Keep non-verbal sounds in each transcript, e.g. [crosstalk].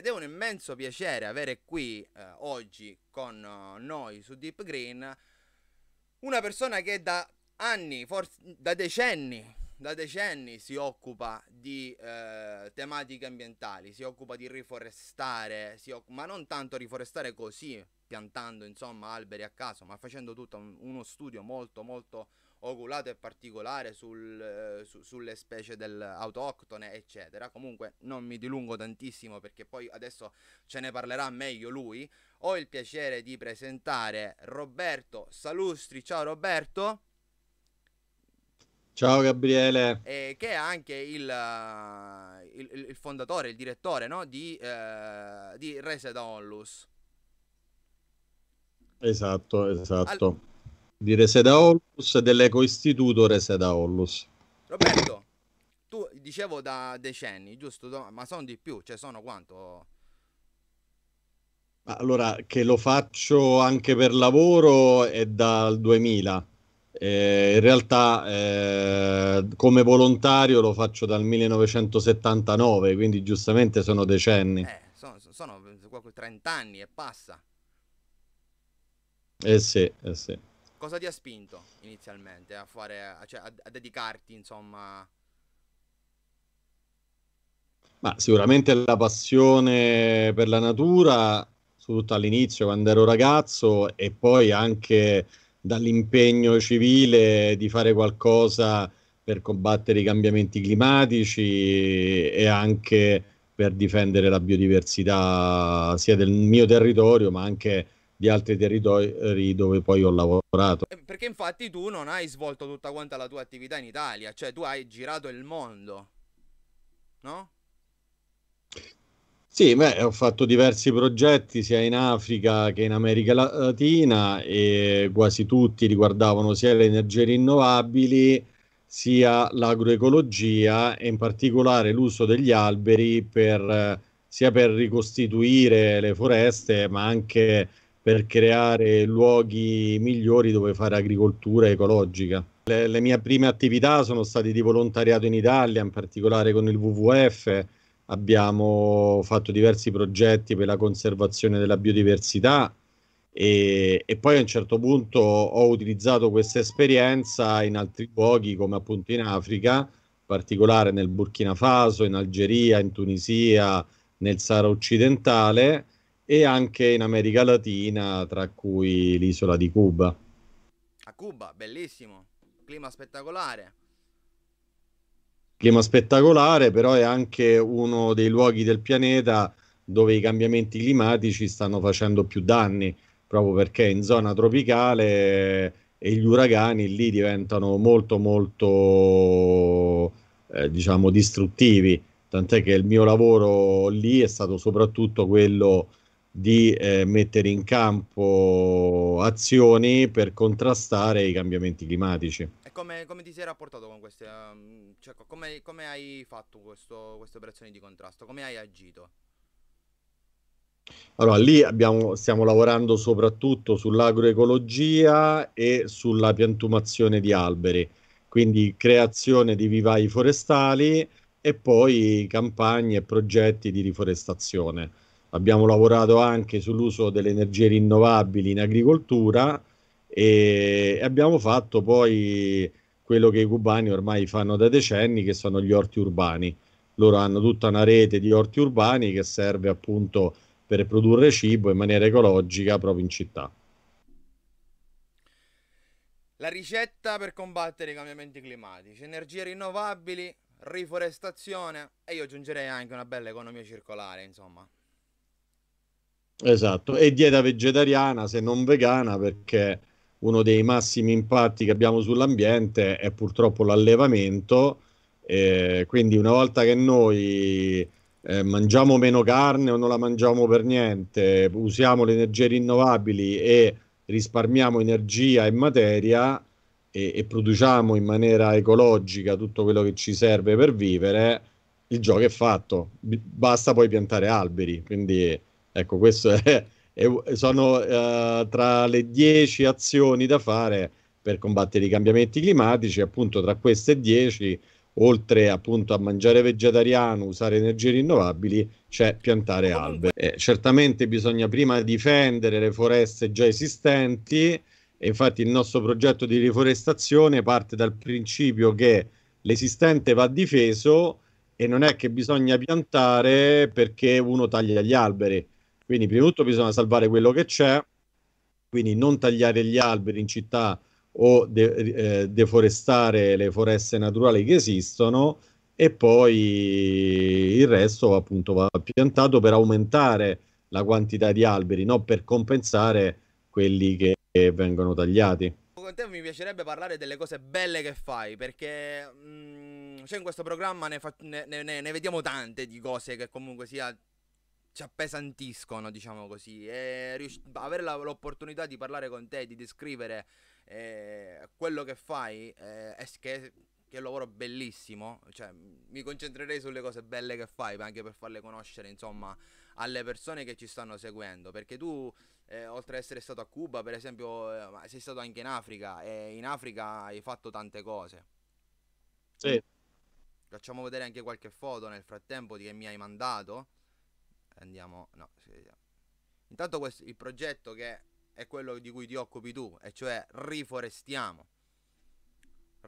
ed è un immenso piacere avere qui eh, oggi con eh, noi su Deep Green una persona che da anni, forse da decenni, da decenni si occupa di eh, tematiche ambientali, si occupa di riforestare, occupa, ma non tanto riforestare così, piantando insomma alberi a caso, ma facendo tutto un, uno studio molto molto oculato e particolare sul, eh, su, sulle specie autoctone, eccetera. Comunque non mi dilungo tantissimo perché poi adesso ce ne parlerà meglio lui. Ho il piacere di presentare Roberto Salustri. Ciao Roberto. Ciao Gabriele. Eh, che è anche eh, il, il, il fondatore, il direttore no? di, eh, di Rese da Onlus. Esatto, esatto. All- di Reseda Ollus e dell'Eco dell'ecoistituto Reseda Ollus. Roberto, tu dicevo da decenni, giusto? Ma sono di più, cioè sono quanto? Allora, che lo faccio anche per lavoro è dal 2000. Eh, in realtà eh, come volontario lo faccio dal 1979, quindi giustamente sono decenni. Eh, sono, sono 30 anni e passa. Eh sì, eh sì. Cosa ti ha spinto inizialmente a fare, cioè a, a dedicarti, insomma? Ma sicuramente la passione per la natura, soprattutto all'inizio quando ero ragazzo, e poi anche dall'impegno civile di fare qualcosa per combattere i cambiamenti climatici e anche per difendere la biodiversità sia del mio territorio ma anche di altri territori eh, dove poi ho lavorato. Eh, perché infatti tu non hai svolto tutta quanta la tua attività in Italia, cioè tu hai girato il mondo, no? Sì, beh, ho fatto diversi progetti sia in Africa che in America Latina e quasi tutti riguardavano sia le energie rinnovabili sia l'agroecologia e in particolare l'uso degli alberi per, eh, sia per ricostituire le foreste ma anche per creare luoghi migliori dove fare agricoltura ecologica. Le, le, mie prime attività sono state di volontariato in Italia, in particolare con il WWF. Abbiamo fatto diversi progetti per la conservazione della biodiversità e, e poi a un certo punto ho utilizzato questa esperienza in altri luoghi come appunto in Africa, in particolare nel Burkina Faso, in Algeria, in Tunisia, nel Sahara occidentale e anche in America Latina, tra cui l'isola di Cuba. A Cuba, bellissimo, clima spettacolare. Clima spettacolare, però è anche uno dei luoghi del pianeta dove i cambiamenti climatici stanno facendo più danni, proprio perché in zona tropicale eh, e gli uragani lì diventano molto molto eh, diciamo distruttivi, tant'è che il mio lavoro lì è stato soprattutto quello di eh, mettere in campo azioni per contrastare i cambiamenti climatici. E come, come ti sei rapportato con queste? Ehm, cioè, come, come, hai fatto questo, queste operazioni di contrasto? Come hai agito? Allora, lì abbiamo, stiamo lavorando soprattutto sull'agroecologia e sulla piantumazione di alberi, quindi creazione di vivai forestali e poi campagne e progetti di riforestazione abbiamo lavorato anche sull'uso delle energie rinnovabili in agricoltura e abbiamo fatto poi quello che i cubani ormai fanno da decenni, che sono gli orti urbani. Loro hanno tutta una rete di orti urbani che serve appunto per produrre cibo in maniera ecologica proprio in città. La ricetta per combattere i cambiamenti climatici, energie rinnovabili, riforestazione e io aggiungerei anche una bella economia circolare, insomma. Esatto, e dieta vegetariana se non vegana perché uno dei massimi impatti che abbiamo sull'ambiente è purtroppo l'allevamento, eh, quindi una volta che noi eh, mangiamo meno carne o non la mangiamo per niente, usiamo le energie rinnovabili e risparmiamo energia e materia e, e, produciamo in maniera ecologica tutto quello che ci serve per vivere, il gioco è fatto, basta poi piantare alberi, quindi Ecco, questo [laughs] è, è, sono uh, tra le dieci azioni da fare per combattere i cambiamenti climatici, appunto tra queste dieci, oltre appunto a mangiare vegetariano, usare energie rinnovabili, c'è piantare alberi. Eh, certamente bisogna prima difendere le foreste già esistenti e infatti il nostro progetto di riforestazione parte dal principio che l'esistente va difeso e non è che bisogna piantare perché uno taglia gli alberi. Quindi prima di tutto bisogna salvare quello che c'è, quindi non tagliare gli alberi in città o de- eh, deforestare le foreste naturali che esistono e poi il resto appunto va piantato per aumentare la quantità di alberi, non per compensare quelli che vengono tagliati. Con te mi piacerebbe parlare delle cose belle che fai, perché mh, mm, cioè in questo programma ne, fa, ne, ne, ne, vediamo tante di cose che comunque sia ci appesantiscono, diciamo così, e rius- avere la- l'opportunità di parlare con te, di descrivere eh, quello che fai, eh, è, che, che è un lavoro bellissimo, cioè, mi concentrerei sulle cose belle che fai, anche per farle conoscere, insomma, alle persone che ci stanno seguendo, perché tu, eh, oltre ad essere stato a Cuba, per esempio, eh, sei stato anche in Africa, e in Africa hai fatto tante cose. Sì. Facciamo vedere anche qualche foto nel frattempo di che mi hai mandato andiamo... No, sì, Intanto questo, il progetto che è quello di cui ti occupi tu, e cioè riforestiamo.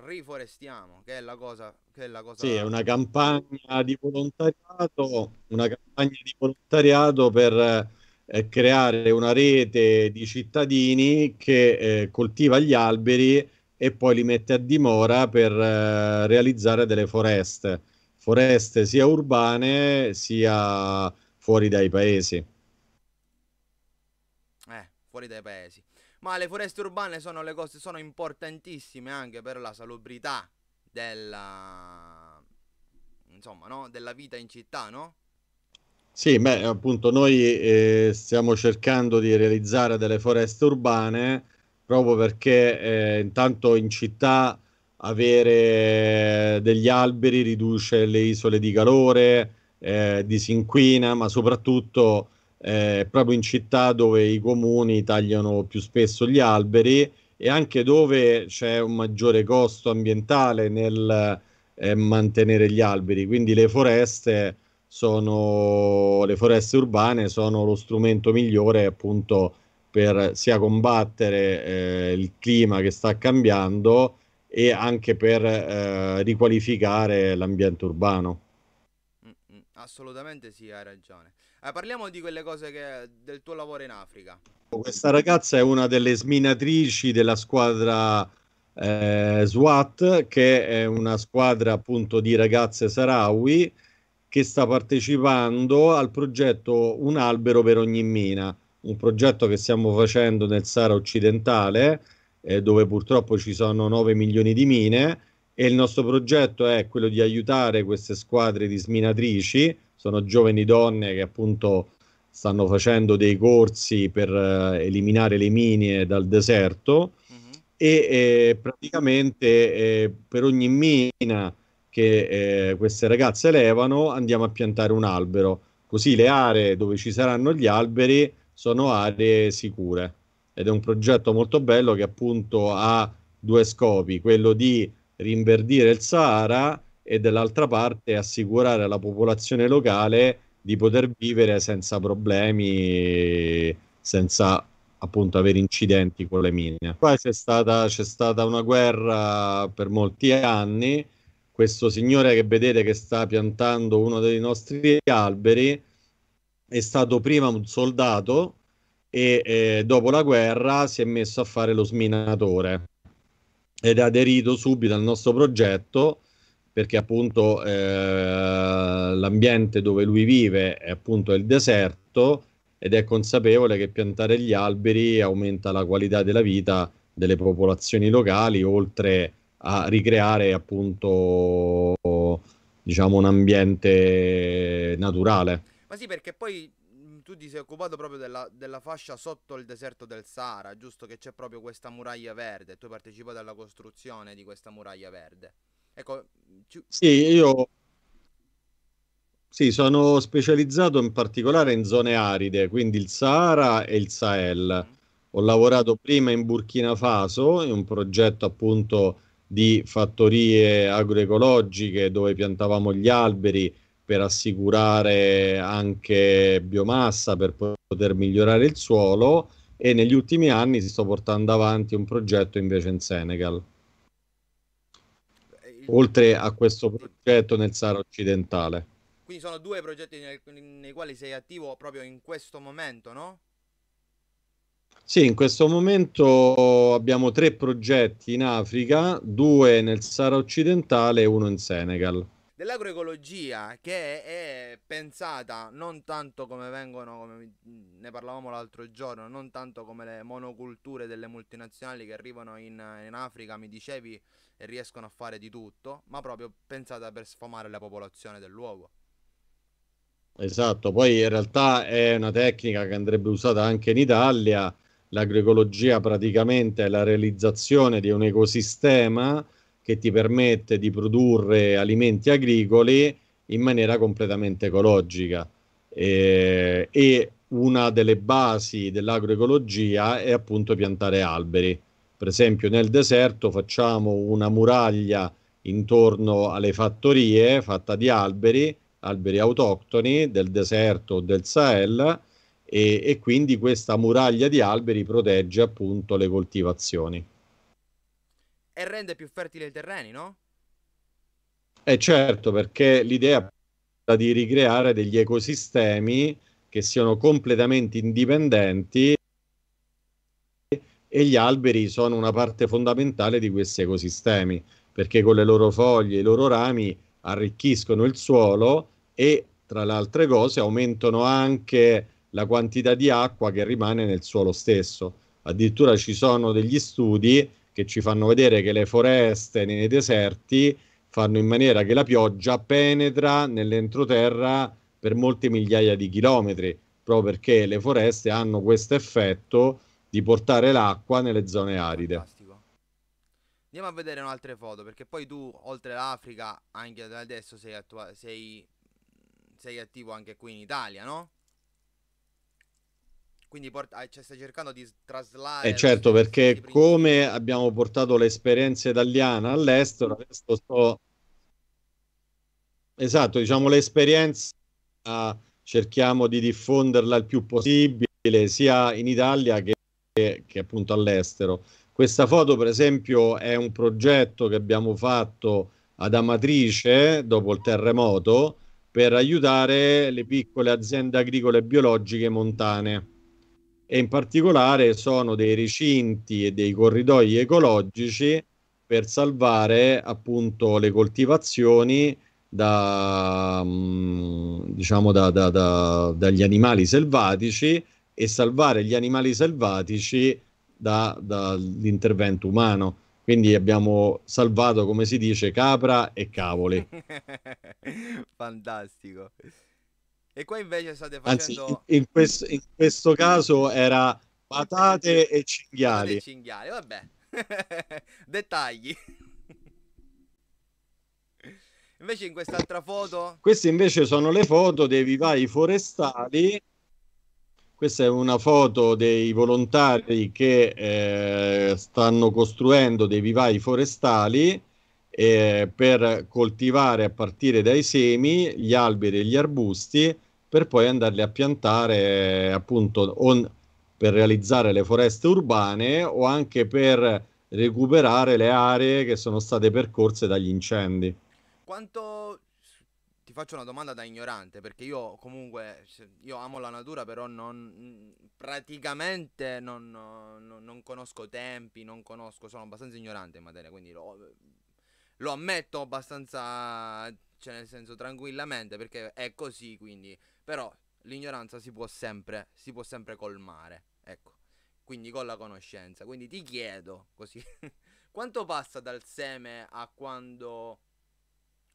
Riforestiamo, che è la cosa... Che è la cosa... Sì, è una campagna di volontariato, una campagna di volontariato per eh, creare una rete di cittadini che eh, coltiva gli alberi e poi li mette a dimora per eh, realizzare delle foreste, foreste sia urbane sia fuori dai paesi. Eh, fuori dai paesi. Ma le foreste urbane sono le cose sono importantissime anche per la salubrità della insomma, no? della vita in città, no? Sì, beh, appunto noi eh, stiamo cercando di realizzare delle foreste urbane proprio perché eh, intanto in città avere degli alberi riduce le isole di calore, eh, disinquina, ma soprattutto eh, proprio in città dove i comuni tagliano più spesso gli alberi e anche dove c'è un maggiore costo ambientale nel eh, mantenere gli alberi. Quindi le foreste, sono, le foreste urbane sono lo strumento migliore appunto per sia combattere eh, il clima che sta cambiando e anche per eh, riqualificare l'ambiente urbano. Assolutamente sì, hai ragione. Eh, parliamo di quelle cose che del tuo lavoro in Africa. Questa ragazza è una delle sminatrici della squadra eh, SWAT, che è una squadra appunto di ragazze sarawi che sta partecipando al progetto Un albero per ogni mina, un progetto che stiamo facendo nel Sahara occidentale, eh, dove purtroppo ci sono 9 milioni di mine e il nostro progetto è quello di aiutare queste squadre di sminatrici, sono giovani donne che appunto stanno facendo dei corsi per eh, eliminare le mine dal deserto mm-hmm. e eh, praticamente eh, per ogni mina che eh, queste ragazze levano andiamo a piantare un albero, così le aree dove ci saranno gli alberi sono aree sicure ed è un progetto molto bello che appunto ha due scopi, quello di rinverdire il Sahara e dall'altra parte assicurare alla popolazione locale di poter vivere senza problemi, senza appunto avere incidenti con le mine. Qua c'è stata, c'è stata una guerra per molti anni, questo signore che vedete che sta piantando uno dei nostri alberi è stato prima un soldato e eh, dopo la guerra si è messo a fare lo sminatore ed ha aderito subito al nostro progetto perché appunto eh, l'ambiente dove lui vive è appunto il deserto ed è consapevole che piantare gli alberi aumenta la qualità della vita delle popolazioni locali oltre a ricreare appunto diciamo un ambiente naturale. Ma sì, perché poi tu ti sei occupato proprio della, della fascia sotto il deserto del Sahara, giusto che c'è proprio questa muraglia verde, tu hai partecipato alla costruzione di questa muraglia verde. Ecco, ci... Sì, io sì, sono specializzato in particolare in zone aride, quindi il Sahara e il Sahel. Mm-hmm. Ho lavorato prima in Burkina Faso, in un progetto appunto di fattorie agroecologiche dove piantavamo gli alberi per assicurare anche biomassa per poter migliorare il suolo e negli ultimi anni si sta portando avanti un progetto invece in Senegal. Oltre a questo progetto nel Sahara occidentale. Quindi sono due progetti nei, quali sei attivo proprio in questo momento, no? Sì, in questo momento abbiamo tre progetti in Africa, due nel Sahara occidentale e uno in Senegal dell'agroecologia che è pensata non tanto come vengono, come ne parlavamo l'altro giorno, non tanto come le monoculture delle multinazionali che arrivano in, in Africa, mi dicevi, e riescono a fare di tutto, ma proprio pensata per sfamare la popolazione del luogo. Esatto, poi in realtà è una tecnica che andrebbe usata anche in Italia. L'agroecologia praticamente è la realizzazione di un ecosistema che ti permette di produrre alimenti agricoli in maniera completamente ecologica. Eh, e una delle basi dell'agroecologia è appunto piantare alberi. Per esempio nel deserto facciamo una muraglia intorno alle fattorie fatta di alberi, alberi autoctoni del deserto o del Sahel e, e quindi questa muraglia di alberi protegge appunto le coltivazioni e rende più fertile i terreni, no? Eh certo, perché l'idea è di ricreare degli ecosistemi che siano completamente indipendenti e gli alberi sono una parte fondamentale di questi ecosistemi, perché con le loro foglie, i loro rami arricchiscono il suolo e tra le altre cose aumentano anche la quantità di acqua che rimane nel suolo stesso. Addirittura ci sono degli studi che ci fanno vedere che le foreste nei deserti fanno in maniera che la pioggia penetra nell'entroterra per molte migliaia di chilometri, proprio perché le foreste hanno questo effetto di portare l'acqua nelle zone aride. Fantastico. Andiamo a vedere un'altra foto, perché poi tu, oltre all'Africa, anche adesso sei, attua- sei sei attivo anche qui in Italia, no? Quindi porta, ah, cioè, stai cercando di traslare... Eh, e certo, perché come abbiamo portato l'esperienza italiana all'estero, adesso sto... Esatto, diciamo l'esperienza ah, cerchiamo di diffonderla il più possibile sia in Italia che, che appunto all'estero. Questa foto, per esempio, è un progetto che abbiamo fatto ad Amatrice dopo il terremoto per aiutare le piccole aziende agricole e biologiche montane e in particolare sono dei recinti e dei corridoi ecologici per salvare appunto le coltivazioni da, mm, diciamo, da, da, dagli animali selvatici e salvare gli animali selvatici dall'intervento umano. Quindi abbiamo salvato, come si dice, capra e cavoli. [laughs] Fantastico. E qua invece state facendo... Anzi, in, in, questo, in questo, caso era patate e cinghiali. Patate e cinghiali, vabbè. [laughs] Dettagli. Invece in quest'altra foto... Queste invece sono le foto dei vivai forestali. Questa è una foto dei volontari che eh, stanno costruendo dei vivai forestali eh, per coltivare a partire dai semi gli alberi e gli arbusti per poi andarli a piantare appunto on, per realizzare le foreste urbane o anche per recuperare le aree che sono state percorse dagli incendi. Quanto ti faccio una domanda da ignorante perché io comunque io amo la natura però non praticamente non, non, non conosco tempi non conosco sono abbastanza ignorante in materia quindi lo, lo ammetto abbastanza, cioè nel senso tranquillamente, perché è così, quindi, però l'ignoranza si può sempre, si può sempre colmare, ecco, quindi con la conoscenza. Quindi ti chiedo, così, [laughs] quanto passa dal seme a quando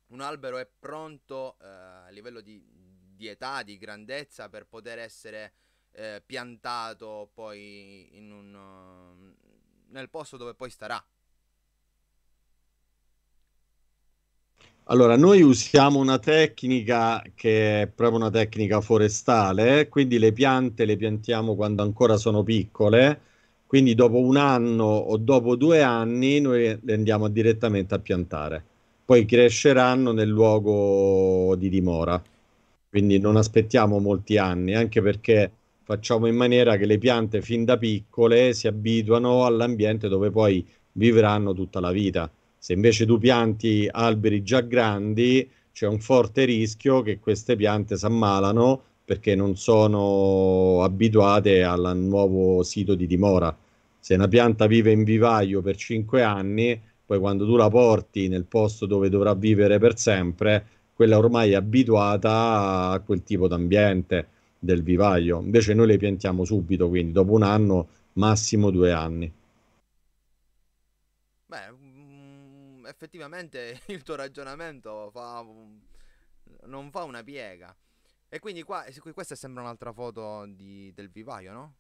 un albero è pronto eh, a livello di, di, età, di grandezza, per poter essere eh, piantato poi un, uh, nel posto dove poi starà? Allora, noi usiamo una tecnica che è proprio una tecnica forestale, quindi le piante le piantiamo quando ancora sono piccole, quindi dopo un anno o dopo due anni noi le andiamo direttamente a piantare, poi cresceranno nel luogo di dimora, quindi non aspettiamo molti anni, anche perché facciamo in maniera che le piante fin da piccole si abituano all'ambiente dove poi vivranno tutta la vita se invece tu pianti alberi già grandi, c'è un forte rischio che queste piante si ammalano perché non sono abituate al nuovo sito di dimora. Se una pianta vive in vivaio per 5 anni, poi quando tu la porti nel posto dove dovrà vivere per sempre, quella ormai è abituata a quel tipo d'ambiente del vivaio. Invece noi le piantiamo subito, quindi dopo un anno, massimo due anni. effettivamente [laughs] il tuo ragionamento fa un... non fa una piega. E quindi qua, questa sembra un'altra foto di, del vivaio, no?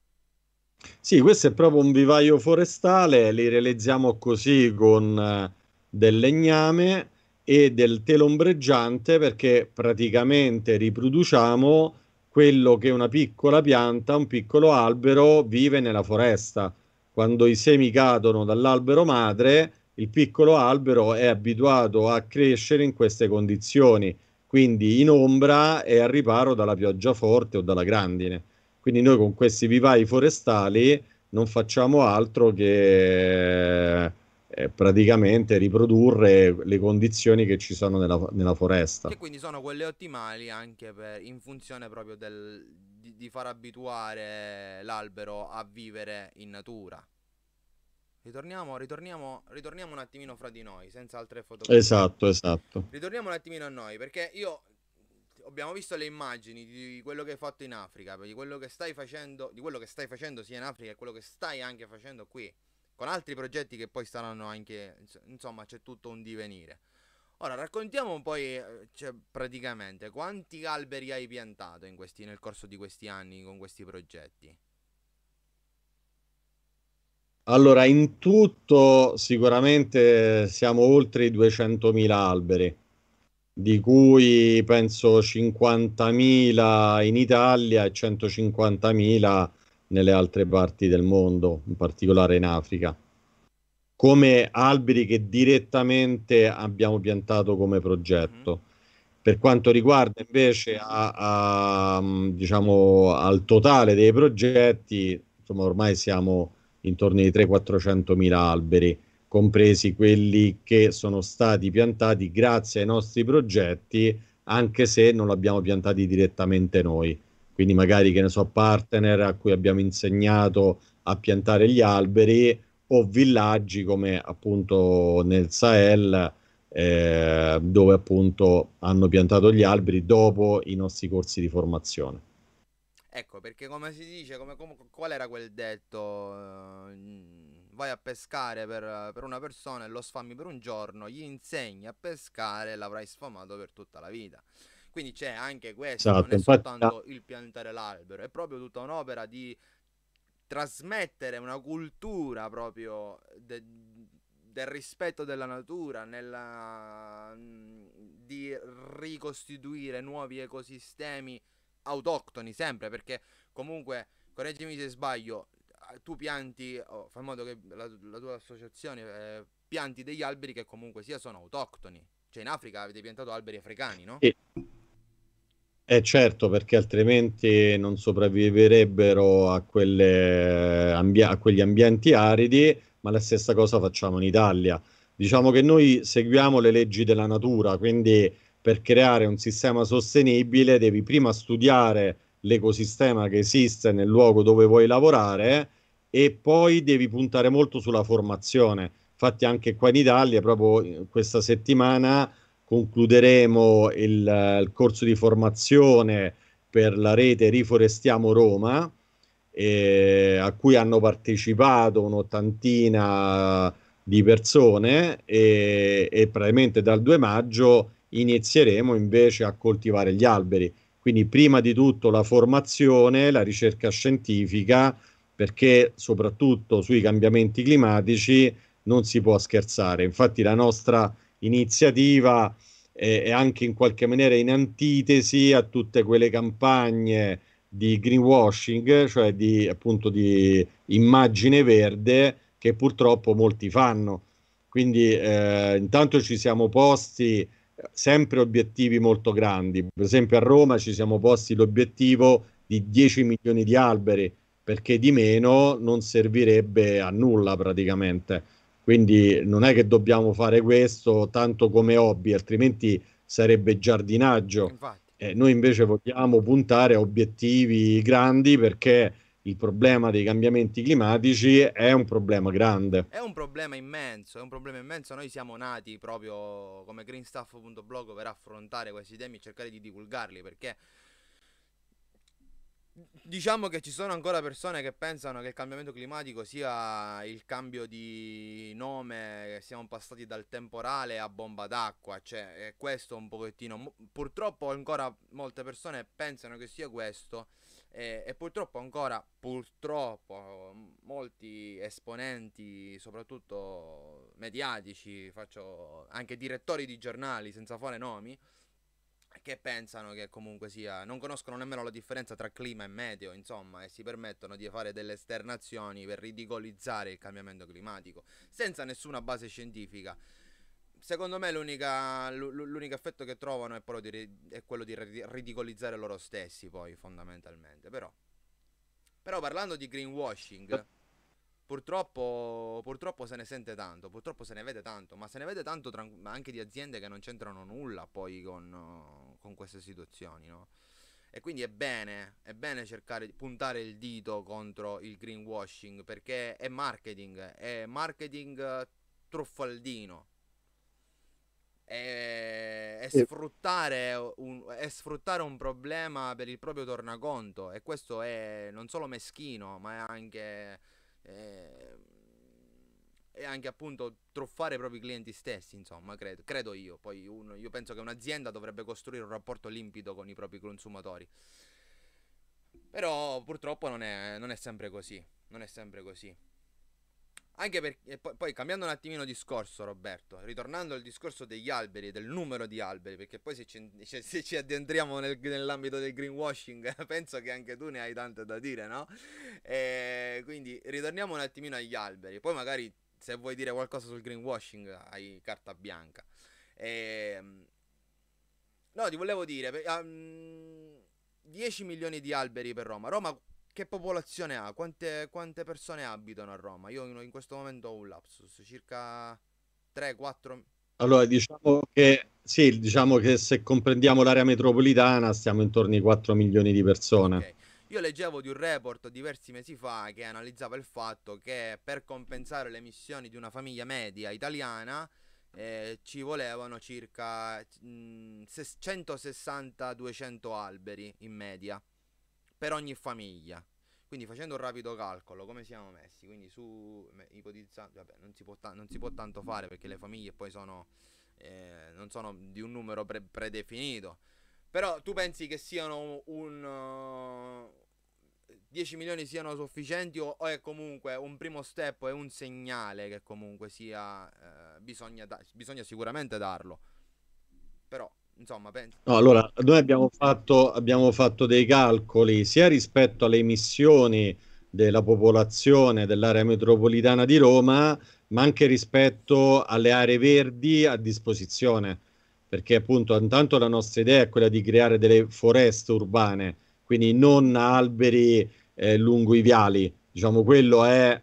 Sì, questo è proprio un vivaio forestale, li realizziamo così con eh, del legname e del telo ombreggiante perché praticamente riproduciamo quello che una piccola pianta, un piccolo albero vive nella foresta. Quando i semi cadono dall'albero madre, il piccolo albero è abituato a crescere in queste condizioni, quindi in ombra e al riparo dalla pioggia forte o dalla grandine. Quindi noi con questi vivai forestali non facciamo altro che eh, praticamente riprodurre le condizioni che ci sono nella, nella foresta. Che quindi sono quelle ottimali anche per, in funzione proprio del, di, di far abituare l'albero a vivere in natura. Ritorniamo, ritorniamo, ritorniamo un attimino fra di noi, senza altre foto. Esatto, esatto. Ritorniamo un attimino a noi, perché io abbiamo visto le immagini di quello che hai fatto in Africa, di quello che stai facendo, di quello che stai facendo sia in Africa e quello che stai anche facendo qui, con altri progetti che poi saranno anche, insomma, c'è tutto un divenire. Ora, raccontiamo poi, cioè, praticamente, quanti alberi hai piantato questi, nel corso di questi anni con questi progetti? Allora, in tutto sicuramente siamo oltre i 200.000 alberi, di cui penso 50.000 in Italia e 150.000 nelle altre parti del mondo, in particolare in Africa, come alberi che direttamente abbiamo piantato come progetto. Mm-hmm. Per quanto riguarda invece a, a, diciamo, al totale dei progetti, insomma ormai siamo intorno ai 300-400 mila alberi, compresi quelli che sono stati piantati grazie ai nostri progetti, anche se non li abbiamo piantati direttamente noi. Quindi magari, che ne so, partner a cui abbiamo insegnato a piantare gli alberi o villaggi come appunto nel Sahel, eh, dove appunto hanno piantato gli alberi dopo i nostri corsi di formazione. Ecco, perché come si dice, come, come, qual era quel detto? Eh, vai a pescare per, per, una persona e lo sfami per un giorno, gli insegni a pescare e l'avrai sfamato per tutta la vita. Quindi c'è anche questo, esatto, non è esatto, soltanto ah. il piantare l'albero, è proprio tutta un'opera di trasmettere una cultura proprio de, del rispetto della natura, nella, di ricostituire nuovi ecosistemi autoctoni sempre perché comunque, correggimi se sbaglio, tu pianti, oh, fai in modo che la, la tua associazione eh, pianti degli alberi che comunque sia sono autoctoni. Cioè in Africa avete piantato alberi africani, no? Sì. Eh certo, perché altrimenti non sopravviverebbero a, quelle, a quegli ambienti aridi, ma la stessa cosa facciamo in Italia. Diciamo che noi seguiamo le leggi della natura, quindi per creare un sistema sostenibile devi prima studiare l'ecosistema che esiste nel luogo dove vuoi lavorare e poi devi puntare molto sulla formazione. Infatti anche qua in Italia, proprio eh, questa settimana, concluderemo il, eh, il corso di formazione per la rete Riforestiamo Roma, eh, a cui hanno partecipato un'ottantina di persone eh, e, e praticamente dal 2 maggio inizieremo invece a coltivare gli alberi. Quindi prima di tutto la formazione, la ricerca scientifica, perché soprattutto sui cambiamenti climatici non si può scherzare. Infatti la nostra iniziativa è, è anche in qualche maniera in antitesi a tutte quelle campagne di greenwashing, cioè di appunto di immagine verde che purtroppo molti fanno. Quindi eh, intanto ci siamo posti sempre obiettivi molto grandi. Per esempio a Roma ci siamo posti l'obiettivo di 10 milioni di alberi, perché di meno non servirebbe a nulla praticamente. Quindi non è che dobbiamo fare questo tanto come hobby, altrimenti sarebbe giardinaggio. Eh, noi invece vogliamo puntare a obiettivi grandi perché il problema dei cambiamenti climatici è un problema grande. È un problema immenso, è un problema immenso. Noi siamo nati proprio come greenstaff.blog per affrontare questi temi e cercare di divulgarli perché diciamo che ci sono ancora persone che pensano che il cambiamento climatico sia il cambio di nome, siamo passati dal temporale a bomba d'acqua, cioè è questo un pochettino. Purtroppo ancora molte persone pensano che sia questo e, e, purtroppo ancora, purtroppo, molti esponenti, soprattutto mediatici, faccio anche direttori di giornali senza fare nomi, che pensano che comunque sia, non conoscono nemmeno la differenza tra clima e meteo, insomma, e si permettono di fare delle esternazioni per ridicolizzare il cambiamento climatico, senza nessuna base scientifica. Secondo me l'unica, l'unico effetto che trovano è, di, è quello di ridicolizzare loro stessi, poi fondamentalmente. Però, però parlando di greenwashing, purtroppo, purtroppo, se ne sente tanto, purtroppo se ne vede tanto, ma se ne vede tanto anche di aziende che non c'entrano nulla poi con, con queste situazioni, no? E quindi è bene, è bene cercare di puntare il dito contro il greenwashing perché è marketing, è marketing eh, truffaldino è, è, sfruttare un, è, sfruttare un, problema per il proprio tornaconto e questo è non solo meschino ma è anche, è, ehm, è anche appunto truffare i propri clienti stessi insomma credo, credo io poi uno, io penso che un'azienda dovrebbe costruire un rapporto limpido con i propri consumatori però purtroppo non è, non sempre così non è sempre così anche perché poi, poi, cambiando un attimino discorso, Roberto, ritornando al discorso degli alberi, e del numero di alberi, perché poi se ci, cioè, se ci addentriamo nel, nell'ambito del greenwashing, [laughs] penso che anche tu ne hai tanto da dire, no? E eh, quindi ritorniamo un attimino agli alberi, poi magari se vuoi dire qualcosa sul greenwashing hai carta bianca. E, ehm, no, ti volevo dire, um, 10 milioni di alberi per Roma. Roma che popolazione ha? Quante, quante, persone abitano a Roma? Io in, in questo momento ho un lapsus, circa 3-4... Allora, diciamo che, sì, diciamo che se comprendiamo l'area metropolitana stiamo intorno ai 4 milioni di persone. Okay. Io leggevo di un report diversi mesi fa che analizzava il fatto che per compensare le emissioni di una famiglia media italiana eh, ci volevano circa 160-200 alberi in media per ogni famiglia. Quindi facendo un rapido calcolo, come siamo messi? Quindi su, ipotizzando, vabbè, non si, può ta- non si può tanto fare perché le famiglie poi sono, eh, non sono di un numero pre- predefinito. Però tu pensi che siano un... Uh, eh, 10 milioni siano sufficienti o, o, è comunque un primo step, è un segnale che comunque sia, eh, bisogna, da- bisogna sicuramente darlo. Però Insomma, penso. No, allora, noi abbiamo fatto, abbiamo fatto dei calcoli sia rispetto alle emissioni della popolazione dell'area metropolitana di Roma, ma anche rispetto alle aree verdi a disposizione. Perché appunto intanto la nostra idea è quella di creare delle foreste urbane, quindi non alberi eh, lungo i viali. Diciamo, quello è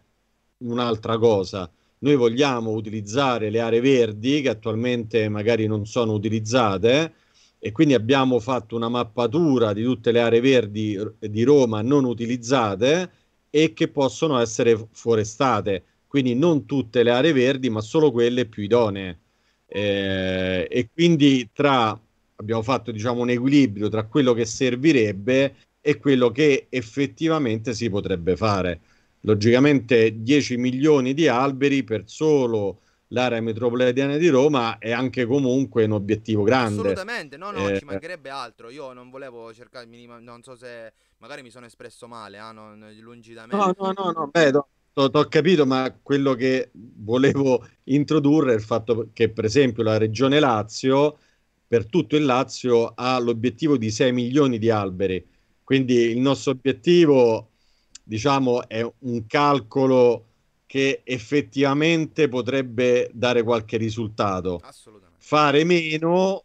un'altra cosa noi vogliamo utilizzare le aree verdi che attualmente magari non sono utilizzate e quindi abbiamo fatto una mappatura di tutte le aree verdi di Roma non utilizzate e che possono essere forestate, quindi non tutte le aree verdi ma solo quelle più idonee. Eh, e quindi tra, abbiamo fatto diciamo, un equilibrio tra quello che servirebbe e quello che effettivamente si potrebbe fare logicamente 10 milioni di alberi per solo l'area metropolitana di Roma è anche comunque un obiettivo grande. Assolutamente, no, no, eh, ci eh. mancherebbe altro. Io non volevo cercare, non so se magari mi sono espresso male, ah, non, lungi da me. No, no, no, no beh, ho capito, ma quello che volevo introdurre è il fatto che, per esempio, la regione Lazio, per tutto il Lazio, ha l'obiettivo di 6 milioni di alberi. Quindi il nostro obiettivo diciamo, è un calcolo che effettivamente potrebbe dare qualche risultato. Fare meno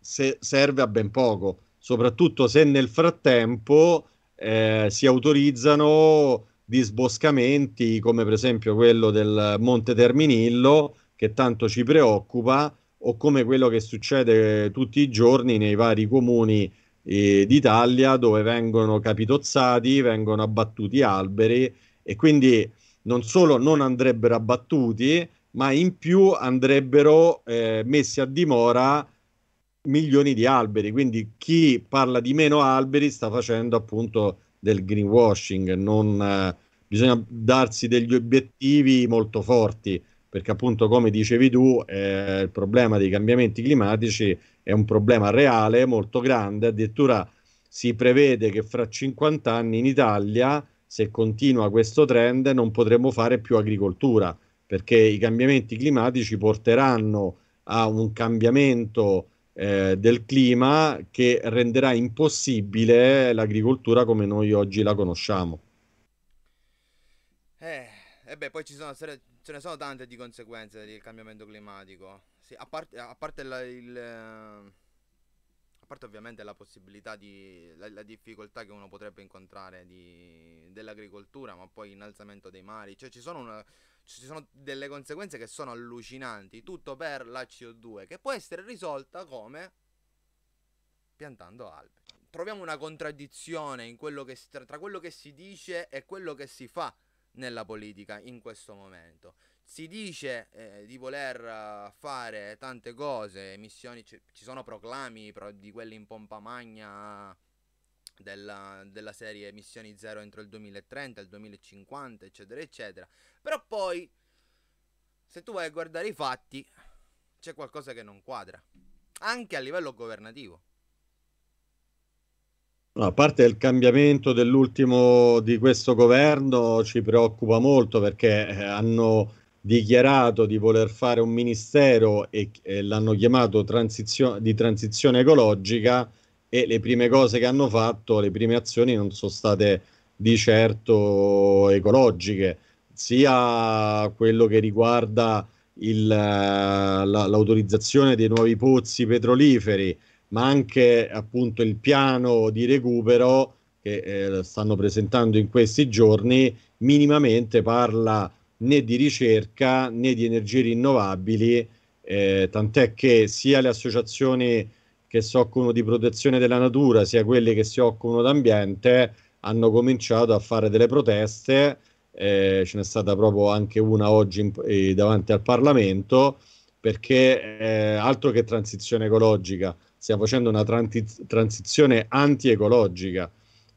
se serve a ben poco, soprattutto se nel frattempo eh, si autorizzano disboscamenti come per esempio quello del Monte Terminillo che tanto ci preoccupa o come quello che succede tutti i giorni nei vari comuni eh, d'Italia dove vengono capitozzati, vengono abbattuti alberi e quindi non solo non andrebbero abbattuti, ma in più andrebbero eh, messi a dimora milioni di alberi. Quindi chi parla di meno alberi sta facendo appunto del greenwashing, non, eh, bisogna darsi degli obiettivi molto forti, perché appunto come dicevi tu eh, il problema dei cambiamenti climatici è un problema reale, molto grande, addirittura si prevede che fra 50 anni in Italia, se continua questo trend, non potremo fare più agricoltura, perché i cambiamenti climatici porteranno a un cambiamento eh, del clima che renderà impossibile l'agricoltura come noi oggi la conosciamo e eh beh, poi ci sono, ce ne sono tante di conseguenze del cambiamento climatico. Sì, a, parte, a, parte la, il, a parte ovviamente la possibilità di la, la difficoltà che uno potrebbe incontrare di, dell'agricoltura, ma poi innalzamento dei mari, cioè ci sono, una, ci sono delle conseguenze che sono allucinanti, tutto per la CO2, che può essere risolta come piantando alberi. Troviamo una contraddizione quello che, tra quello che si dice e quello che si fa nella politica in questo momento. Si dice eh, di voler eh, fare tante cose, missioni, ci, ci sono proclami pro, di quelli in pompa magna della, della serie missioni zero entro il 2030, il 2050, eccetera, eccetera. Però poi, se tu vai a guardare i fatti, c'è qualcosa che non quadra, anche a livello governativo a parte il cambiamento dell'ultimo di questo governo ci preoccupa molto perché eh, hanno dichiarato di voler fare un ministero e, e l'hanno chiamato transizio- di transizione ecologica e le prime cose che hanno fatto, le prime azioni non sono state di certo ecologiche, sia quello che riguarda il, eh, la, l'autorizzazione dei nuovi pozzi petroliferi, ma anche appunto il piano di recupero che eh, stanno presentando in questi giorni, minimamente parla né di ricerca né di energie rinnovabili, eh, tant'è che sia le associazioni che si occupano di protezione della natura, sia quelle che si occupano d'ambiente, hanno cominciato a fare delle proteste, eh, ce n'è stata proprio anche una oggi in, eh, davanti al Parlamento, perché eh, altro che transizione ecologica, stiamo facendo una transiz- transizione anti-ecologica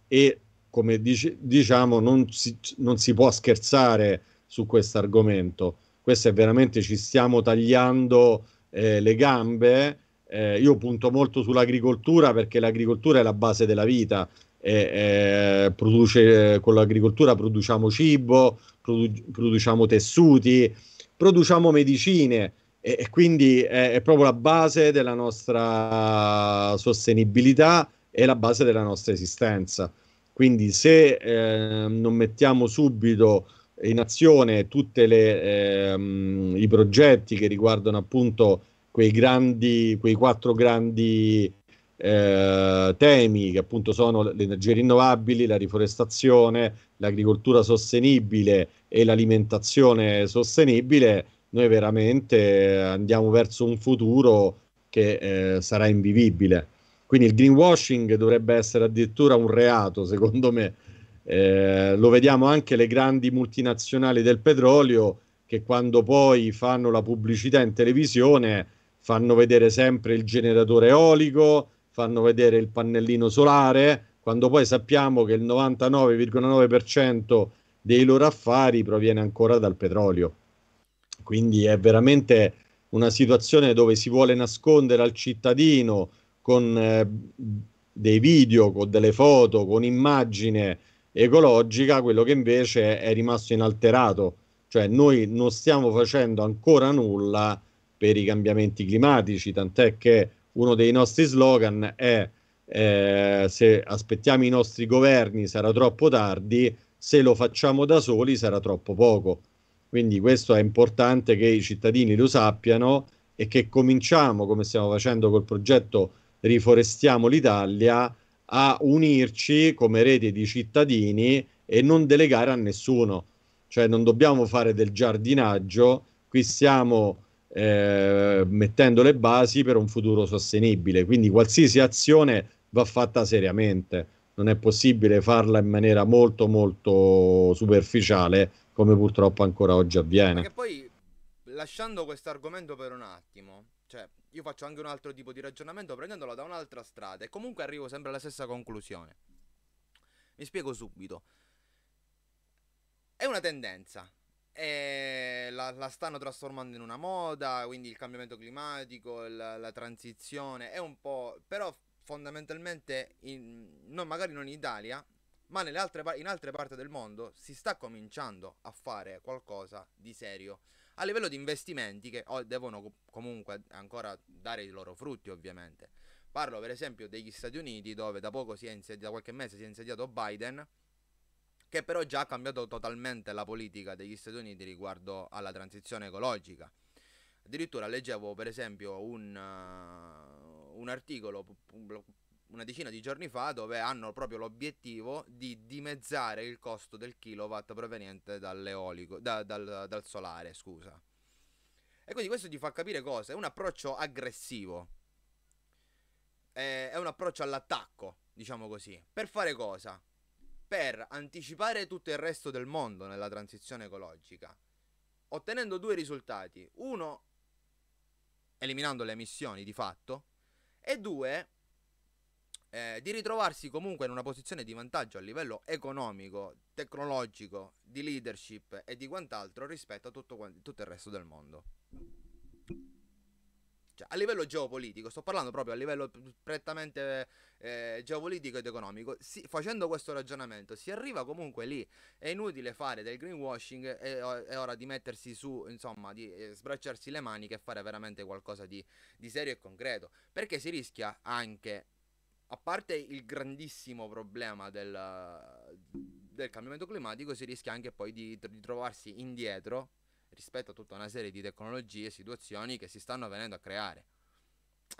e come dic- diciamo non si, non si può scherzare su questo argomento. Questo è veramente ci stiamo tagliando eh, le gambe. Eh, io punto molto sull'agricoltura perché l'agricoltura è la base della vita. E, eh, produce, con l'agricoltura produciamo cibo, produ- produciamo tessuti, produciamo medicine e, e quindi è, è, proprio la base della nostra sostenibilità e la base della nostra esistenza. Quindi se eh, non mettiamo subito in azione tutti ehm, i progetti che riguardano appunto quei, grandi, quei quattro grandi eh, temi che appunto sono le energie rinnovabili, la riforestazione, l'agricoltura sostenibile e l'alimentazione sostenibile, noi veramente andiamo verso un futuro che eh, sarà invivibile. Quindi il greenwashing dovrebbe essere addirittura un reato, secondo me. Eh, lo vediamo anche le grandi multinazionali del petrolio che quando poi fanno la pubblicità in televisione fanno vedere sempre il generatore eolico, fanno vedere il pannellino solare, quando poi sappiamo che il 99,9% dei loro affari proviene ancora dal petrolio. Quindi è veramente una situazione dove si vuole nascondere al cittadino con eh, dei video, con delle foto, con immagine ecologica, quello che invece è rimasto inalterato. Cioè noi non stiamo facendo ancora nulla per i cambiamenti climatici, tant'è che uno dei nostri slogan è eh, se aspettiamo i nostri governi sarà troppo tardi, se lo facciamo da soli sarà troppo poco. Quindi questo è importante che i cittadini lo sappiano e che cominciamo, come stiamo facendo col progetto Riforestiamo l'Italia, a unirci come rete di cittadini e non delegare a nessuno. Cioè non dobbiamo fare del giardinaggio, qui stiamo eh, mettendo le basi per un futuro sostenibile. Quindi qualsiasi azione va fatta seriamente, non è possibile farla in maniera molto molto superficiale come purtroppo ancora oggi avviene. Perché poi, lasciando questo argomento per un attimo, cioè, io faccio anche un altro tipo di ragionamento prendendolo da un'altra strada e comunque arrivo sempre alla stessa conclusione. Mi spiego subito. È una tendenza, la, la, stanno trasformando in una moda, quindi il cambiamento climatico, la, la transizione, è un po'... però fondamentalmente, in, no, magari non in Italia, ma altre, in altre parti del mondo si sta cominciando a fare qualcosa di serio a livello di investimenti che devono comunque ancora dare i loro frutti ovviamente. Parlo per esempio degli Stati Uniti dove da poco si è insediato, da qualche mese si è insediato Biden che però già ha cambiato totalmente la politica degli Stati Uniti riguardo alla transizione ecologica. Addirittura leggevo per esempio un, uh, un articolo una decina di giorni fa dove hanno proprio l'obiettivo di dimezzare il costo del kilowatt proveniente dall'eolico, da, dal, dal solare, scusa. E quindi questo ti fa capire cosa? È un approccio aggressivo. È un approccio all'attacco, diciamo così. Per fare cosa? Per anticipare tutto il resto del mondo nella transizione ecologica, ottenendo due risultati. Uno, eliminando le emissioni di fatto, e due, eh, di ritrovarsi comunque in una posizione di vantaggio a livello economico, tecnologico, di leadership e di quant'altro rispetto a tutto, tutto il resto del mondo. Cioè, a livello geopolitico, sto parlando proprio a livello prettamente eh, geopolitico ed economico, si, facendo questo ragionamento si arriva comunque lì, è inutile fare del greenwashing, è, è ora di mettersi su, insomma, di eh, sbracciarsi le maniche e fare veramente qualcosa di, di serio e concreto, perché si rischia anche a parte il grandissimo problema del, del cambiamento climatico, si rischia anche poi di, di trovarsi indietro rispetto a tutta una serie di tecnologie e situazioni che si stanno venendo a creare.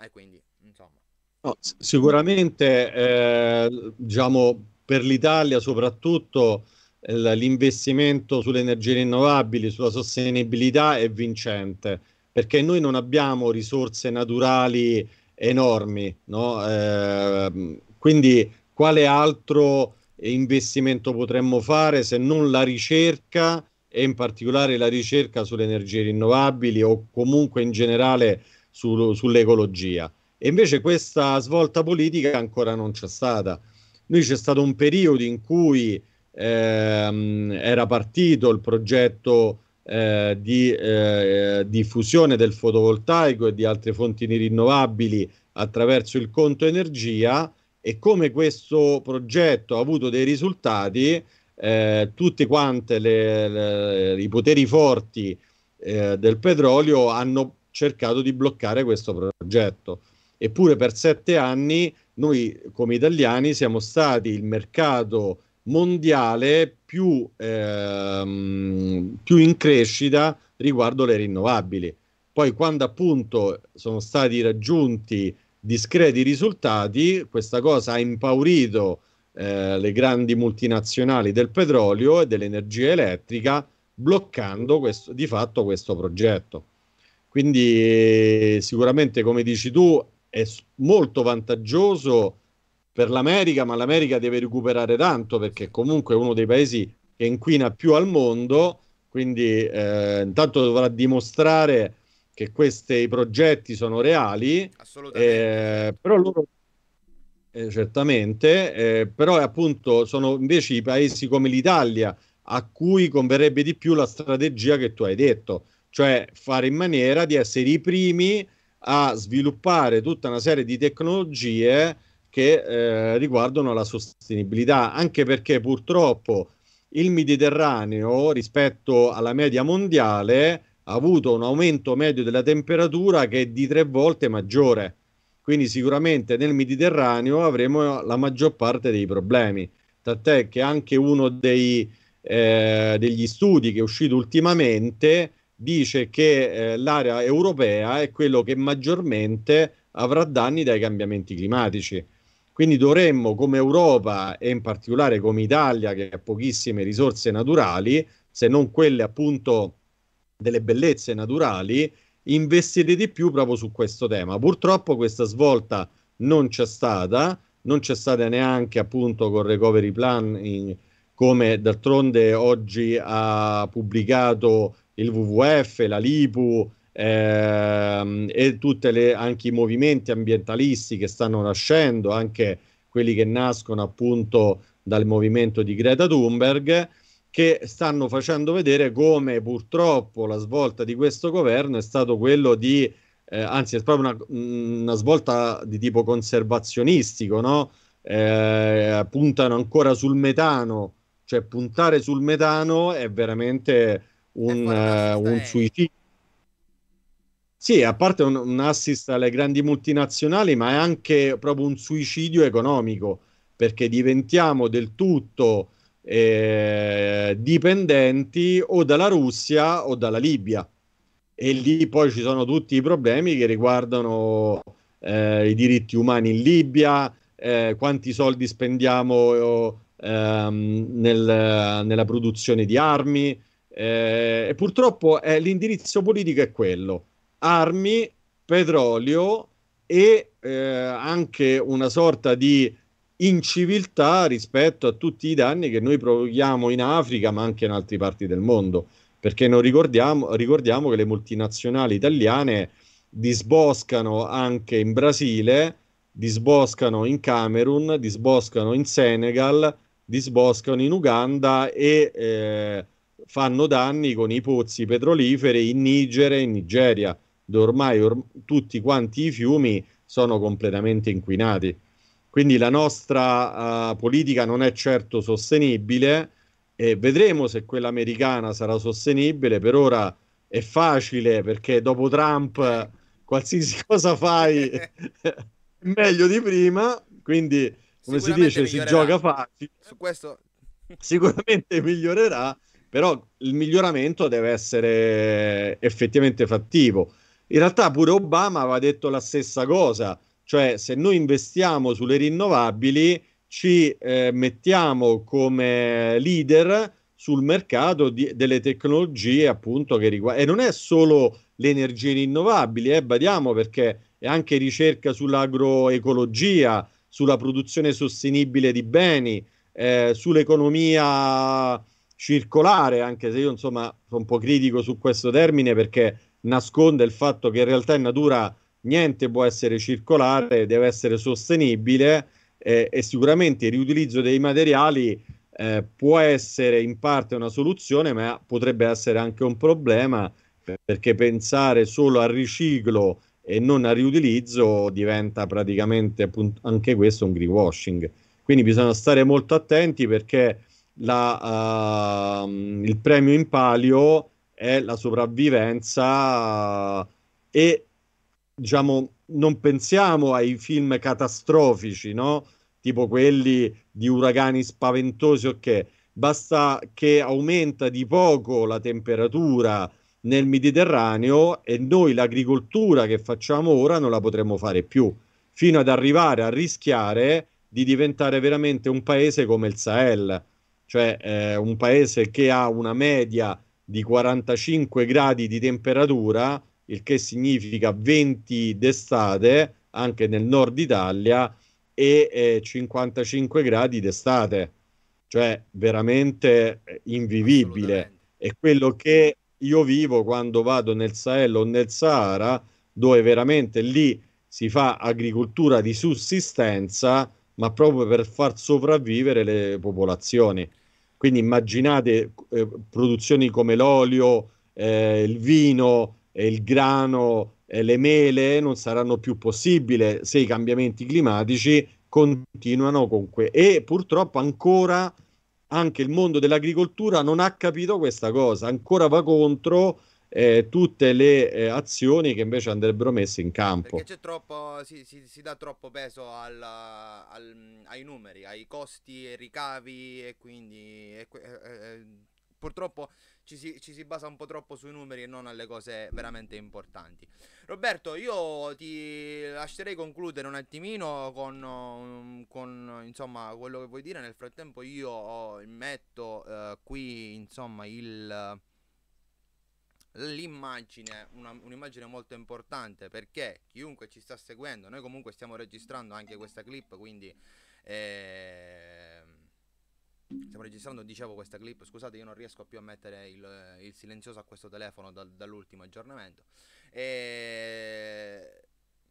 E quindi, insomma. No, sicuramente, eh, diciamo, per l'Italia soprattutto eh, l'investimento sulle energie rinnovabili, sulla sostenibilità è vincente, perché noi non abbiamo risorse naturali enormi. No? Eh, quindi quale altro investimento potremmo fare se non la ricerca e in particolare la ricerca sulle energie rinnovabili o comunque in generale su, sull'ecologia? E invece questa svolta politica ancora non c'è stata. Noi c'è stato un periodo in cui ehm, era partito il progetto eh, di eh, diffusione del fotovoltaico e di altre fonti rinnovabili attraverso il conto energia e come questo progetto ha avuto dei risultati, eh, tutti quanti i poteri forti eh, del petrolio hanno cercato di bloccare questo progetto. Eppure per sette anni noi come italiani siamo stati il mercato mondiale più, ehm, più in crescita riguardo le rinnovabili. Poi quando appunto sono stati raggiunti discreti risultati, questa cosa ha impaurito eh, le grandi multinazionali del petrolio e dell'energia elettrica, bloccando questo, di fatto questo progetto. Quindi eh, sicuramente, come dici tu, è molto vantaggioso per l'America, ma l'America deve recuperare tanto perché comunque è uno dei paesi che inquina più al mondo, quindi eh, intanto dovrà dimostrare che questi progetti sono reali, eh, però loro eh, certamente, eh, però appunto sono invece i paesi come l'Italia a cui converrebbe di più la strategia che tu hai detto, cioè fare in maniera di essere i primi a sviluppare tutta una serie di tecnologie che eh, riguardano la sostenibilità, anche perché purtroppo il Mediterraneo rispetto alla media mondiale ha avuto un aumento medio della temperatura che è di tre volte maggiore. Quindi sicuramente nel Mediterraneo avremo la maggior parte dei problemi. Tant'è che anche uno dei, eh, degli studi che è uscito ultimamente dice che eh, l'area europea è quello che maggiormente avrà danni dai cambiamenti climatici. Quindi dovremmo come Europa e in particolare come Italia, che ha pochissime risorse naturali, se non quelle appunto delle bellezze naturali, investire di più proprio su questo tema. Purtroppo questa svolta non c'è stata, non c'è stata neanche appunto col recovery plan, in, come d'altronde oggi ha pubblicato il WWF, la LIPU, ehm, e tutte le, anche i movimenti ambientalisti che stanno nascendo, anche quelli che nascono appunto dal movimento di Greta Thunberg, che stanno facendo vedere come purtroppo la svolta di questo governo è stato quello di, eh, anzi è proprio una, una, svolta di tipo conservazionistico, no? Eh, puntano ancora sul metano, cioè puntare sul metano è veramente un, eh, un suicidio sì, a parte un, un, assist alle grandi multinazionali, ma è anche proprio un suicidio economico, perché diventiamo del tutto eh, dipendenti o dalla Russia o dalla Libia. E lì poi ci sono tutti i problemi che riguardano eh, i diritti umani in Libia, eh, quanti soldi spendiamo ehm, nel, nella produzione di armi. Eh, e purtroppo eh, l'indirizzo politico è quello armi, petrolio e eh, anche una sorta di inciviltà rispetto a tutti i danni che noi provochiamo in Africa, ma anche in altre parti del mondo. Perché non ricordiamo, ricordiamo che le multinazionali italiane disboscano anche in Brasile, disboscano in Camerun, disboscano in Senegal, disboscano in Uganda e eh, fanno danni con i pozzi petroliferi in Niger e in Nigeria ormai or- tutti quanti i fiumi sono completamente inquinati. Quindi la nostra uh, politica non è certo sostenibile e vedremo se quella americana sarà sostenibile. Per ora è facile perché dopo Trump qualsiasi [laughs] cosa fai è meglio di prima, quindi come si dice migliorerà. si gioca facile. Su questo [laughs] sicuramente migliorerà, però il miglioramento deve essere effettivamente fattivo. In realtà pure Obama aveva detto la stessa cosa, cioè se noi investiamo sulle rinnovabili ci eh, mettiamo come leader sul mercato di, delle tecnologie appunto che riguardano, e non è solo le energie rinnovabili, eh, badiamo perché è anche ricerca sull'agroecologia, sulla produzione sostenibile di beni, eh, sull'economia circolare, anche se io insomma sono un po' critico su questo termine perché nasconde il fatto che in realtà in natura niente può essere circolare, deve essere sostenibile eh, e sicuramente il riutilizzo dei materiali eh, può essere in parte una soluzione, ma potrebbe essere anche un problema perché pensare solo al riciclo e non al riutilizzo diventa praticamente appunto, anche questo un greenwashing. Quindi bisogna stare molto attenti perché la, uh, il premio in palio è la sopravvivenza e diciamo non pensiamo ai film catastrofici, no? Tipo quelli di uragani spaventosi o okay. che basta che aumenta di poco la temperatura nel Mediterraneo e noi l'agricoltura che facciamo ora non la potremo fare più, fino ad arrivare a rischiare di diventare veramente un paese come il Sahel, cioè eh, un paese che ha una media di 45 gradi di temperatura, il che significa 20 d'estate anche nel nord Italia e eh, 55 gradi d'estate, cioè veramente eh, invivibile. È quello che io vivo quando vado nel Sahel o nel Sahara, dove veramente lì si fa agricoltura di sussistenza, ma proprio per far sopravvivere le popolazioni. Quindi immaginate eh, produzioni come l'olio, eh, il vino, eh, il grano, eh, le mele eh, non saranno più possibili se i cambiamenti climatici continuano con e purtroppo ancora anche il mondo dell'agricoltura non ha capito questa cosa, ancora va contro eh, tutte le eh, azioni che invece andrebbero messe in campo. Perché c'è troppo, si, si, si dà troppo peso al, al, ai numeri, ai costi e ricavi e quindi e, eh, eh, eh, purtroppo ci si, ci si, basa un po' troppo sui numeri e non alle cose veramente importanti. Roberto, io ti lascerei concludere un attimino con, um, con insomma, quello che vuoi dire. Nel frattempo io oh, metto eh, qui insomma il l'immagine, una, un'immagine molto importante perché chiunque ci sta seguendo, noi comunque stiamo registrando anche questa clip, quindi eh, stiamo registrando, dicevo questa clip, scusate io non riesco più a mettere il, il silenzioso a questo telefono dal, dall'ultimo aggiornamento. Eh,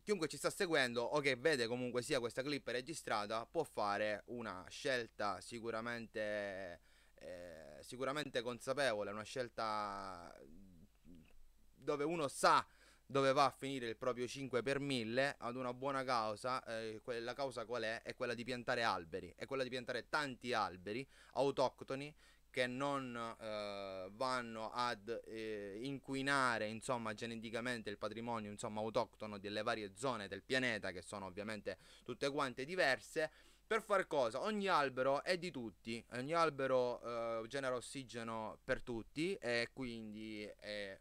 chiunque ci sta seguendo o che vede comunque sia questa clip registrata può fare una scelta sicuramente... Eh, sicuramente consapevole, una scelta dove uno sa dove va a finire il proprio 5 per 1000 ad una buona causa, eh, la causa qual è? È quella di piantare alberi, è quella di piantare tanti alberi autoctoni che non eh, vanno ad eh, inquinare insomma, geneticamente il patrimonio insomma, autoctono delle varie zone del pianeta, che sono ovviamente tutte quante diverse, per far cosa? Ogni albero è di tutti, ogni albero eh, genera ossigeno per tutti e quindi è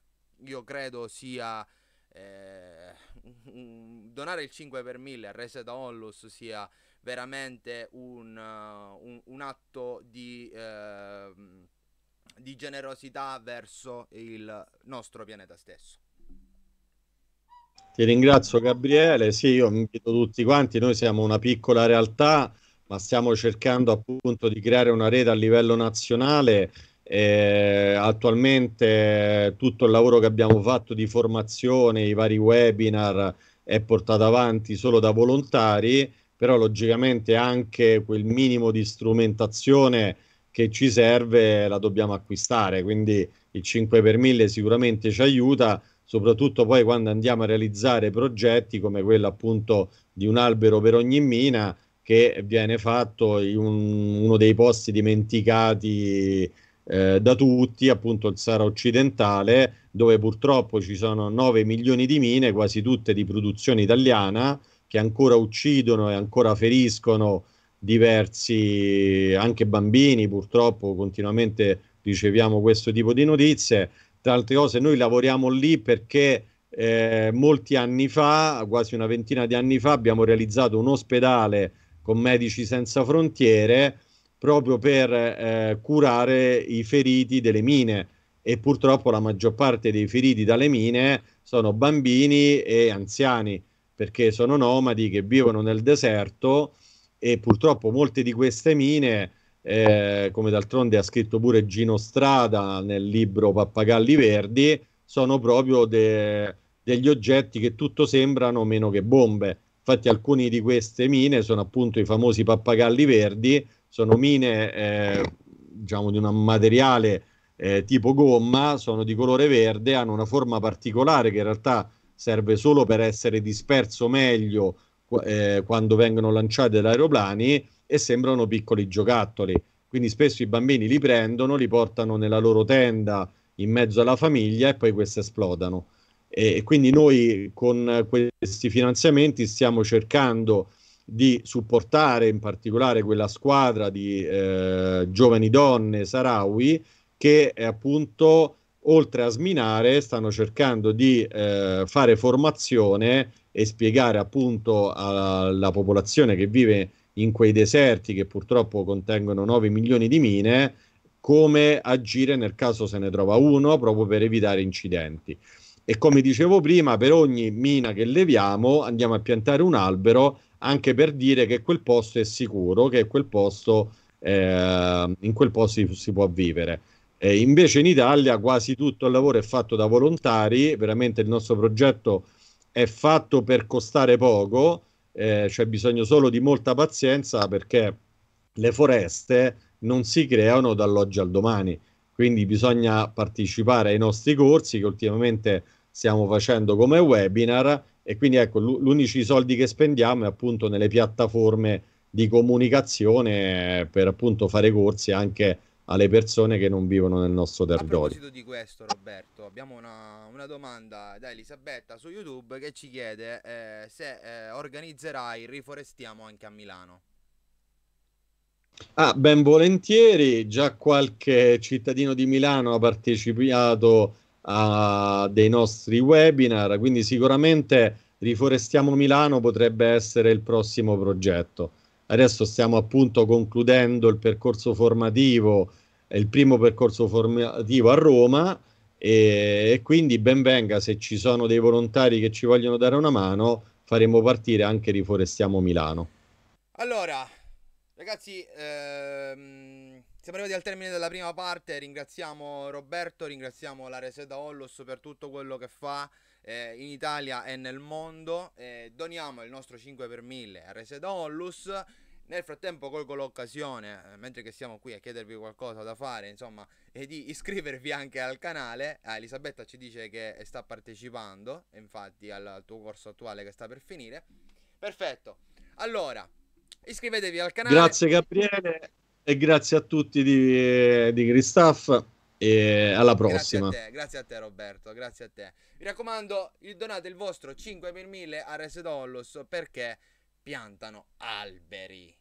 io credo sia eh, donare il 5 per 1000 a da Onlus sia veramente un, uh, un, un atto di, eh, di generosità verso il nostro pianeta stesso. Ti ringrazio Gabriele, sì, io invito tutti quanti, noi siamo una piccola realtà, ma stiamo cercando appunto di creare una rete a livello nazionale eh, attualmente tutto il lavoro che abbiamo fatto di formazione, i vari webinar, è portato avanti solo da volontari, però logicamente anche quel minimo di strumentazione che ci serve la dobbiamo acquistare, quindi il 5 per 1000 sicuramente ci aiuta, soprattutto poi quando andiamo a realizzare progetti come quello appunto di un albero per ogni mina che viene fatto in un, uno dei posti dimenticati eh, da tutti, appunto il Sahara occidentale, dove purtroppo ci sono 9 milioni di mine, quasi tutte di produzione italiana, che ancora uccidono e ancora feriscono diversi, anche bambini purtroppo, continuamente riceviamo questo tipo di notizie. Tra altre cose noi lavoriamo lì perché eh, molti anni fa, quasi una ventina di anni fa, abbiamo realizzato un ospedale con Medici Senza Frontiere proprio per eh, curare i feriti delle mine e purtroppo la maggior parte dei feriti dalle mine sono bambini e anziani perché sono nomadi che vivono nel deserto e purtroppo molte di queste mine, eh, come d'altronde ha scritto pure Gino Strada nel libro Pappagalli Verdi, sono proprio de- degli oggetti che tutto sembrano meno che bombe. Infatti alcune di queste mine sono appunto i famosi pappagalli verdi sono mine eh, diciamo di un materiale eh, tipo gomma, sono di colore verde, hanno una forma particolare che in realtà serve solo per essere disperso meglio eh, quando vengono lanciati da aeroplani e sembrano piccoli giocattoli. Quindi spesso i bambini li prendono, li portano nella loro tenda in mezzo alla famiglia e poi queste esplodano. E quindi noi con questi finanziamenti stiamo cercando di supportare in particolare quella squadra di eh, giovani donne sarawi che appunto oltre a sminare stanno cercando di eh, fare formazione e spiegare appunto alla popolazione che vive in quei deserti che purtroppo contengono 9 milioni di mine come agire nel caso se ne trova uno proprio per evitare incidenti. E come dicevo prima, per ogni mina che leviamo andiamo a piantare un albero anche per dire che quel posto è sicuro, che quel posto, eh, in quel posto si, si può vivere. Eh, invece in Italia quasi tutto il lavoro è fatto da volontari, veramente il nostro progetto è fatto per costare poco, eh, c'è bisogno solo di molta pazienza perché le foreste non si creano dall'oggi al domani, quindi bisogna partecipare ai nostri corsi che ultimamente stiamo facendo come webinar e quindi ecco, l'unici soldi che spendiamo è appunto nelle piattaforme di comunicazione per appunto fare corsi anche alle persone che non vivono nel nostro territorio. A proposito di questo, Roberto, abbiamo una, una domanda da Elisabetta su YouTube che ci chiede eh, se eh, organizzerai Riforestiamo anche a Milano. Ah, ben volentieri, già qualche cittadino di Milano ha partecipato uh, dei nostri webinar, quindi sicuramente Riforestiamo Milano potrebbe essere il prossimo progetto. Adesso stiamo appunto concludendo il percorso formativo, il primo percorso formativo a Roma e, e quindi benvenga se ci sono dei volontari che ci vogliono dare una mano, faremo partire anche Riforestiamo Milano. Allora, ragazzi, ehm siamo arrivati al termine della prima parte, ringraziamo Roberto, ringraziamo la Reseda Hollos per tutto quello che fa eh, in Italia e nel mondo, eh, doniamo il nostro 5 per 1000 a Reseda Hollos, nel frattempo colgo l'occasione, eh, mentre che siamo qui a chiedervi qualcosa da fare, insomma, e di iscrivervi anche al canale, eh, Elisabetta ci dice che sta partecipando, infatti al tuo corso attuale che sta per finire, perfetto, allora... Iscrivetevi al canale. Grazie Gabriele e grazie a tutti di, di Gristaff e alla prossima. Grazie a, te, grazie a te Roberto, grazie a te. Mi raccomando, donate il vostro 5 per 1000 a Rese Dollos perché piantano alberi.